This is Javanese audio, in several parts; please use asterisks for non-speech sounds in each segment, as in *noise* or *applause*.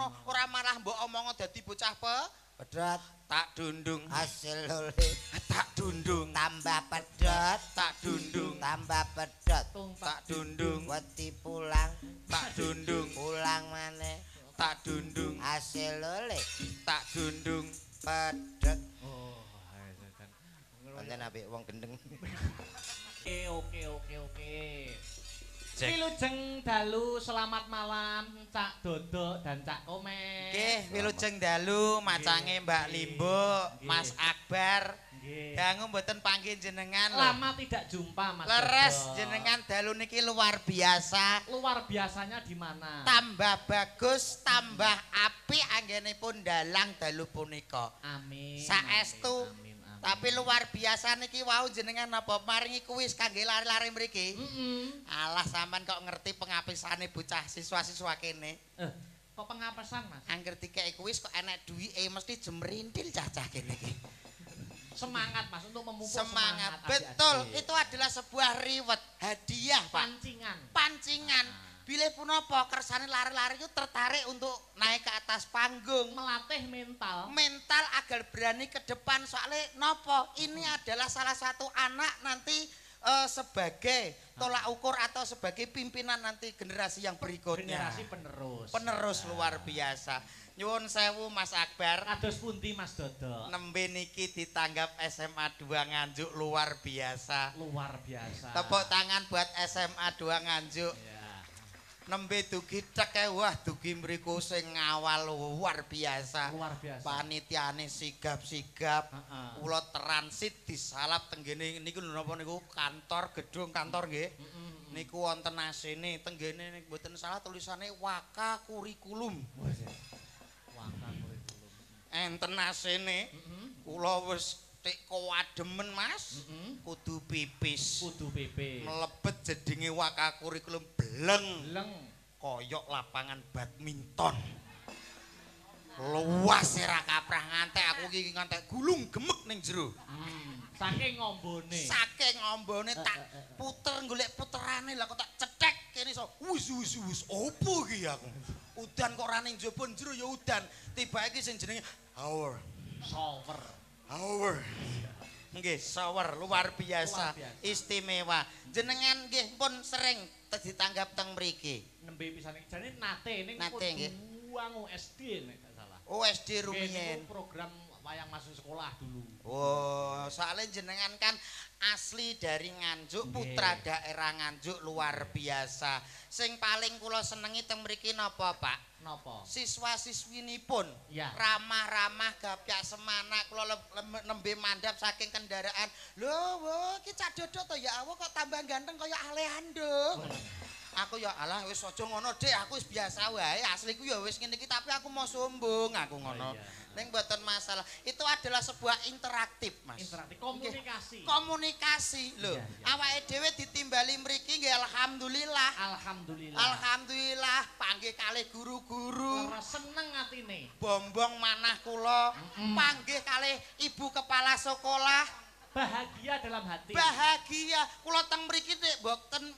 ngono ora marah mbok omong-omong dadi bocah pe pedot tak dundung hasil lole tak dundung tambah pedet tak dundung tambah pedet tak dundung wedi pulang tak dundung pulang maneh tak dundung hasil lole tak dundung pedet oh ayo kan ngene nek wong gendeng oke oke oke oke Cek. Dalu selamat malam Cak Dodo dan Cak Kome. Nggih, wilujeng Dalu macange Mbak Limbo, Mas Akbar. Nggih. Dangu mboten panggih jenengan Lama lho. tidak jumpa Mas. Leres jenengan Dalu niki luar biasa. Luar biasanya di mana? Tambah bagus, tambah api anggenipun dalang Dalu punika. Amin. Saestu. Amin. amin. Tapi luar biasa niki wau jenengan napa maringi kuis kangge lari-lari mriki? Mm Alah sampean kok ngerti pengapesane bocah siswa-siswa kene. Eh, kok pengapesan, Mas? Angger dikeki kuis kok enek duwike eh, mesti jemrintil cacah kene iki. Semangat Mas untuk memupuk semangat. semangat. Betul, itu adalah sebuah riwet pun apa kersane lari-lari itu tertarik untuk naik ke atas panggung, melatih mental. Mental agar berani ke depan soalnya nopo ini adalah salah satu anak nanti uh, sebagai tolak ukur atau sebagai pimpinan nanti generasi yang berikutnya. Generasi penerus. Penerus ya. luar biasa. Nyuwun sewu Mas Akbar. Kados punti Mas Dodo? Nembe niki ditanggap SMA 2 Nganjuk luar biasa. Luar biasa. Tepuk tangan buat SMA 2 Nganjuk. ya. nembe dugi ceke wah dugi mriku sing ngawal luar biasa luar panitiane sigap-sigap heeh uh -uh. transit disalap tenggene niku napa niku kantor gedung kantor nggih uh -uh. niku wonten asine tenggene mboten salah tulisane waka kurikulum waka kurikulum kula wis Tek ademen mas, mm kudu pipis. Kudu pipis. Melebet jadinya waka kurikulum beleng. Beleng. Koyok lapangan badminton. Luas sira kaprah ngantek aku iki ngantek gulung gemek ning jero. Hmm. Saking ngombone. Saking ngombone tak eh, eh, eh, puter golek puterane lah kok tak cethek kene iso. Wis wis wis opo iki aku? Udan kok ra ning jero pun jero ya udan. Tiba iki sing jenenge hour. Shower. Over. Nggih, sawer luar biasa, istimewa. Jenengan nggih pun sering ditanggap teng mriki. Nembe pisane jane nate ning kuwi SD nek salah. OSD Rumiyen. program bapak yang masuk sekolah dulu. Oh, soalnya jenengan kan asli dari Nganjuk, putra daerah Nganjuk luar biasa. Sing paling kula senengi teng mriki napa, Pak? Napa? Siswa-siswinipun ya. ramah-ramah gapyak semana kula nembe mandap saking kendaraan. Lho, wo, iki cak dodok to ya awu kok tambah ganteng kaya Aleando. aku ya alah wis aja ngono deh aku wis biasa wae asliku ya wis ngene tapi aku mau sombong aku ngono neng buatan masalah itu adalah sebuah interaktif mas interaktif komunikasi okay. komunikasi lo yeah, yeah. ditimbali meriki gak alhamdulillah alhamdulillah alhamdulillah panggil kali guru-guru seneng hati bombong manah kulo mm -hmm. panggil kali ibu kepala sekolah bahagia dalam hati bahagia kalau teng mriki nek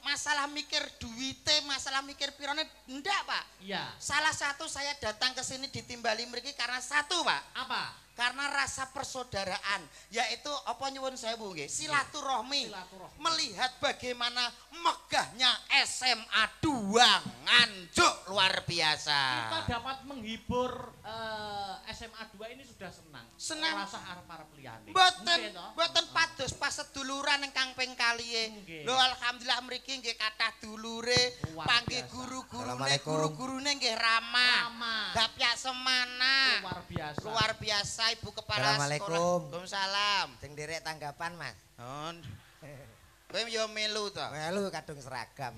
masalah mikir duwite masalah mikir pirone ndak Pak iya salah satu saya datang ke sini ditimbali mriki karena satu Pak apa karena rasa persaudaraan yaitu apa nyuwun saya nggih silaturahmi melihat bagaimana megahnya SMA 2 Nganjuk luar biasa kita dapat menghibur uh, eh, SMA 2 ini sudah senang senang rasa arep arep liyane mboten mboten padus pas seduluran yang ping kaliye lho alhamdulillah mriki nggih kathah dulure panggil guru-gurune guru-gurune nggih ramah Dapyak semana Luar biasa Ibu Kepala Assalamualaikum. Sekolah. Waalaikumsalam. Sing direk tanggapan, Mas. Nun. Kowe yo melu to. Melu kadung seragam.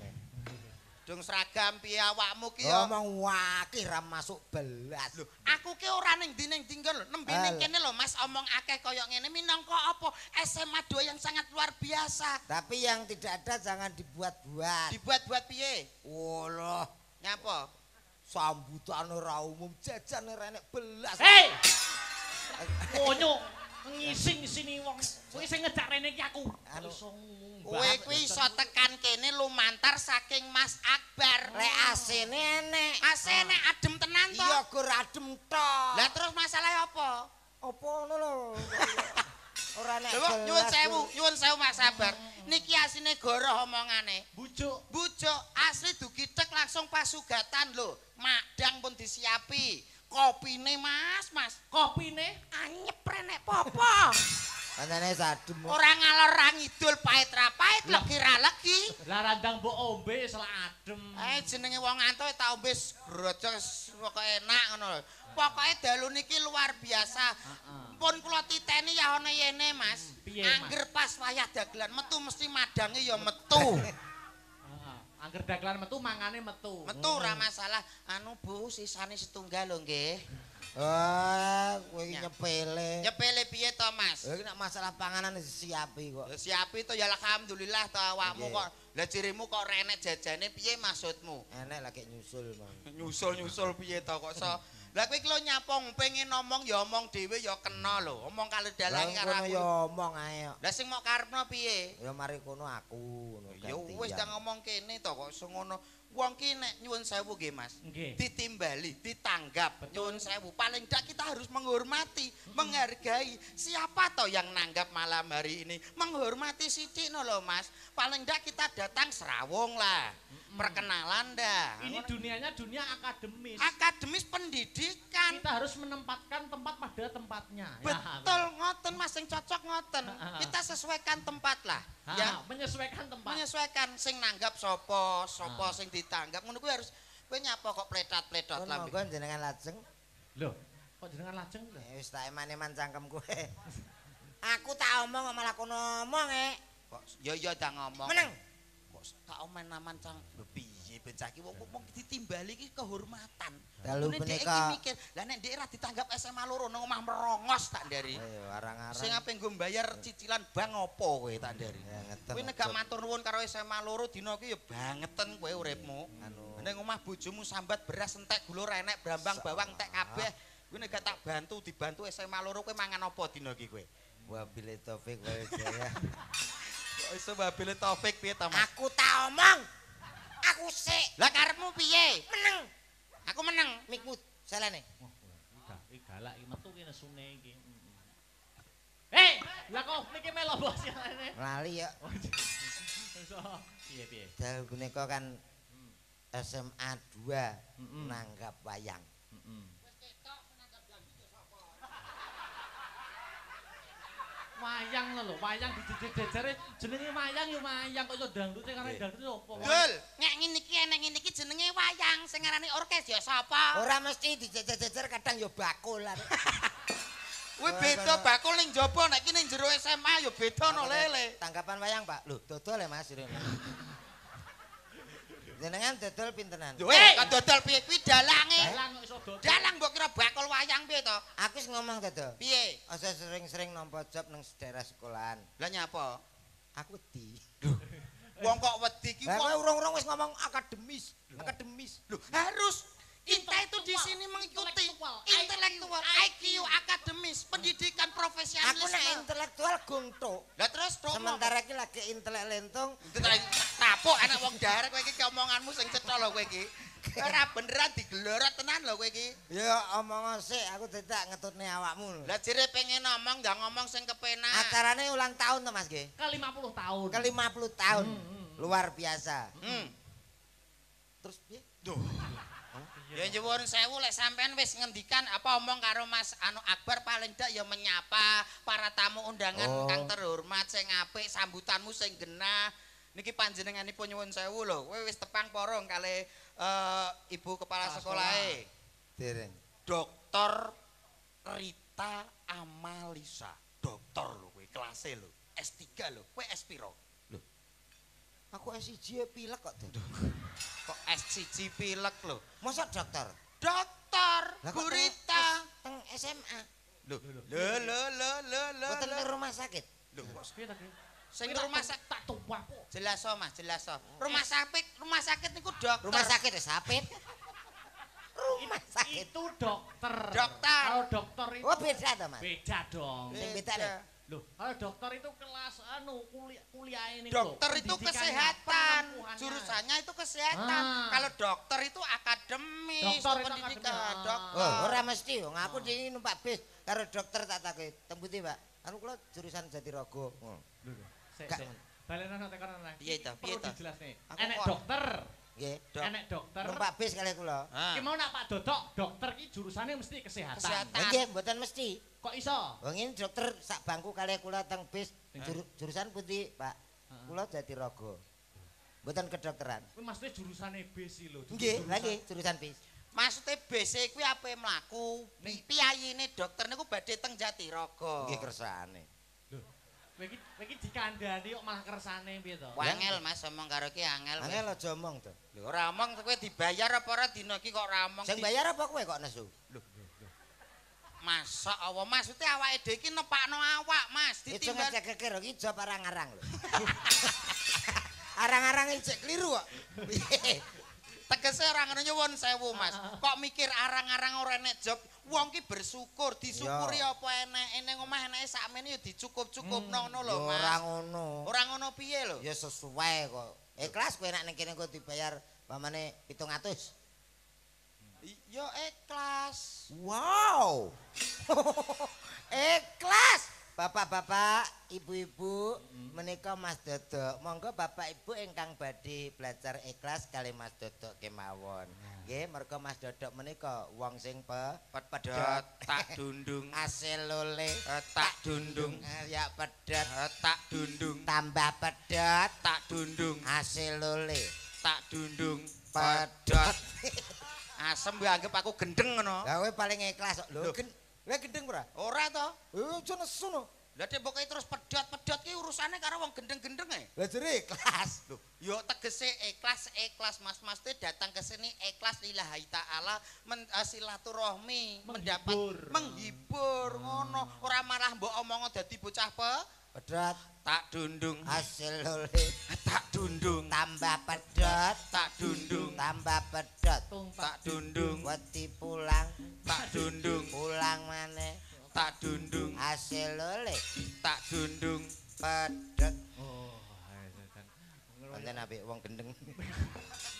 Dung seragam piye awakmu ki yo. Omong wae ra masuk belas. Lho, aku ki ora ning ndi ning tinggal lho, nembe ning kene lho Mas omong akeh koyo ngene minangka apa SMA 2 yang sangat luar biasa. Tapi yang tidak ada jangan dibuat-buat. Dibuat-buat piye? Walah, nyapa? sambutan ora umum jajan renek belas hei *laughs* monyo ngising sini wong kuwi sing ngejak rene iki aku kowe kuwi iso tekan kene lumantar saking Mas Akbar nek oh. asene enek asene ah. adem tenang to iya gur adem to lah terus masalahe apa apa ngono lho *laughs* ora nek nyuwun sewu nyuwun sewu Mas Sabar hmm, hmm, hmm. niki asine goroh omongane bujuk bujuk asli dugi langsung pasugatan lho madang pun disiapi kopine mas mas kopine anyep renek popo Kancane *laughs* sadum. Ora ngalor ra ngidul pahit ra pahit legi ra legi. Lah randang mbok ombe selak adem. Eh jenenge wong antuk tak ombe grojok pokoke enak ngono lho. Pokoke dalu niki luar biasa. Pun kula titeni ya ana yene hmm, Mas. Angger pas wayah dagelan metu mesti madange ya metu. *laughs* Angger dagelan metu mangane metu. Metu ora masalah. Anu Bu, sisane setunggal lho nggih. Wah, eh, kowe nyepele. Nyepele piye to, Mas? Lah eh, nek masalah panganan siapi kok. siapi to ya alhamdulillah to awakmu kok. Lah cirimu kok renek jajane piye maksudmu? Enek lah kek nyusul, Mang. *laughs* Nyusul-nyusul piye to kok so Lah kowe iki lho nyapong pengen ngomong ya omong dhewe ya kena lho. Omong kali dalange karo aku. Lah ya omong ae. Lah sing mok karepno piye? Ya mari kono aku. Ya wis dah ngomong kene to kok sing ngono. Wong ki nek nyuwun sewu nggih Mas. Ditimbali, ditanggap nyuwun sewu. Paling dak kita harus menghormati, menghargai siapa to yang nanggap malam hari ini. Menghormati sithik no lho Mas. Paling dak kita datang serawong lah. perkenalan dah. Ini dunianya dunia akademis. Akademis pendidikan. Kita harus menempatkan tempat pada tempatnya. Betul ngoten mas yang cocok ngoten. Kita sesuaikan tempat lah. Ha, ya menyesuaikan tempat. Menyesuaikan sing nanggap sopo sopo ha. sing ditanggap. Menurutku harus gue nyapa kok pletat pletot lah. Kau ngomong jenengan lajeng. Loh kok jenengan lajeng? Ya eh, wis tak emane mancangkem kowe. *laughs* Aku tak omong malah kono omong e. Kok yo yo dak ngomong. Meneng. gak omen aman cang piye ben cah iki wong mung ditimbali iki kehormatan lalu menika mikir lha nek dhek ra ditanggap SMA loro nang omah merongos tak dari ayo arang-arang sing ape nggo bayar cicilan bang opo kowe tak dari kowe negak matur nuwun karo SMA loro dina iki ya bangeten kowe uripmu nang omah bojomu sambat beras entek gula renek brambang bawang entek kabeh ah. kowe negak tak bantu dibantu SMA loro kowe mangan opo dina iki kowe wabillahi taufik wal hidayah *laughs* Oh, iso mbabele Taufik piye ta, Aku tak omong. Aku sik. Lah karepmu piye? Meneng. Aku meneng mikmu selene. Wah, galak iki metu kene sune iki. Hei, eh, lah kok niki melo bos selene. Lali ya. Oh, piye piye? Dal kan mm. SMA 2 nanggap wayang. Heeh. lho wayang dijejer jenenge wayang yo wayang kok iso dangdut karo dangdut opo Dul nek ngene iki enek ngene iki jenenge wayang sing aran orkes yo sapa Ora mesti dijejer kadang yo bakul Kuwi *laughs* beda bakul ning jaba nek iki ning jero SMA yo beda no lele Tanggapan wayang Pak lho dodol ya Mas Rene Jenengan dodol pintenan? Yo, eh, kok dodol piye kuwi dalange? Eh? Dalang iso dodol. Dalang mbok kira bakul wayang piye to? Aku wis ngomong dodol. Piye? Aja sering-sering nampa job nang daerah sekolahan. Lah nyapa? Aku wedi. Wong kok wedi ki kok urung-urung wis ngomong akademis, akademis. Lho, harus inta itu di sini mengikuti intelektual, IQ, akademis, pendidikan profesional, Aku nak intelektual gungtuk. Lah terus Sementara iki lagi intelek lentong. Intelek kapok anak wong daerah kowe iki omonganmu sing cetha lho kowe iki. Ora beneran digelorot tenan lho kowe iki. Ya omong sik aku tidak ngetutne awakmu Lah jere pengen ngomong gak ngomong sing kepenak. Acarane ulang tahun to Mas Ge? Ke 50 tahun. Ke 50 tahun. Hmm, hmm. Luar biasa. Hmm. Terus piye? Duh. Ya nyuwun sewu lek sampean wis ngendikan apa omong karo Mas Anu Akbar paling dak ya menyapa para tamu undangan oh. kang terhormat sing apik sambutanmu sing genah niki panjenenganipun nyuwun sewu lho kowe wis tepang porong kali eh, ibu kepala sekolah e dereng dokter Rita Amalisa dokter lho kowe kelas e lho S3 lho kowe S piro lho aku S1 e pilek kok Duh. *laughs* kok S1 pilek lho masa dokter dokter Rita teng SMA lho lho lho lho lho lho lho lho lho lho lho lho lho lho sing rumah sakit tak tumpah Jelas Mas, jelas so. Eh. Rumah sakit, rumah sakit niku dokter. Rumah sakit ya sapit. rumah sakit itu dokter. Dokter. Kalau dokter itu Oh, beda to, Mas. Beda dong. lho. dokter itu kelas anu kuliah kuliah ini Dokter itu kesehatan. Jurusannya itu kesehatan. Ah. Kalau dokter itu akademis. Dokter itu pendidikan. Akademi. Oh, ora mesti yo. Ngaku ah. di numpak bis karo dokter tak takoki. Tembuti, Pak. Anu kula jurusan jadi rogo. Oh. Balenono tekan ana. Piye to? Piye to? Enek dokter. Nggih, dokter. Enek dokter. Numpak bis kali kula. Ki ah. mau nak Pak Dodok, dokter ki jurusane mesti kesehatan. Nggih, mboten mesti. Kok iso? Wong ini dokter sak bangku kali kula teng bis jurusan putih, Pak. Ah. Kula jadi rogo. Mboten kedokteran. Kuwi maksude jurusane bis lho. Nggih, lagi jurusan bis. Maksudnya BC e kuwi ape mlaku? Piyayine dokter niku badhe teng Jatiraga. Nggih kersane. Begit, begit dikandani kok malah kersane piye to? Angel Mas omong karo ki angel. Angel aja omong to. Lho ora omong kowe dibayar apa ora dina iki kok ora omong. Sing bayar apa kowe kok nesu? Lho. Masak apa maksudnya awake dhewe iki nepakno awak, Mas, ditinggal. Itu ngejek keker iki jawab arang-arang lho. *laughs* Arang-arang iki keliru kok. *laughs* Tegese ora ngono nyuwun sewu, Mas. Ah, ah, ah. Kok mikir arang-arang ora enek job? wong ki bersyukur disyukuri apa enek ning omah eneke sakmene ya dicukup-cukupno hmm, ngono lho Mas. Ora ngono. Ora ngono piye lho? Ya sesuai kok. Ikhlas eh, kowe enak ning kene kok dibayar pamane 700. Ya ikhlas. Wow. ikhlas. *laughs* Eh, Bapak-bapak, ibu-ibu, hmm. menika Mas Dodok. Monggo Bapak Ibu ingkang badhe belajar ikhlas kali Mas Dodok kemawon. nggih merga Mas Dodok menika wong sing pedhot *laughs* eh, eh, eh, tak dundung asil oleh tak dundung *laughs* ya pedhot tak dundung tambah pedhot tak dundung asil oleh tak dundung pedhot asem mbok anggap aku gendeng ngono la kowe paling ikhlas lho gendeng ora ora to lho jenesono Lah tembok terus pedot-pedot ki urusane karo wong gendeng-gendenge. gendeng Lah jere ikhlas. Loh, yo tegese ikhlas, ikhlas Mas-mas te datang ke sini ikhlas lillahi taala uh, silaturahmi, mendapat menghibur hmm. ngono, ora marah mbok omong-omong dadi bocah pe pedot tak dundung hasil lole tak dundung tambah pedot tak dundung tambah pedot tak dundung wedi pulang tak dundung pulang maneh tak dundung hasil lele tak dundung padek oh ayo kan apik wong gendeng *laughs*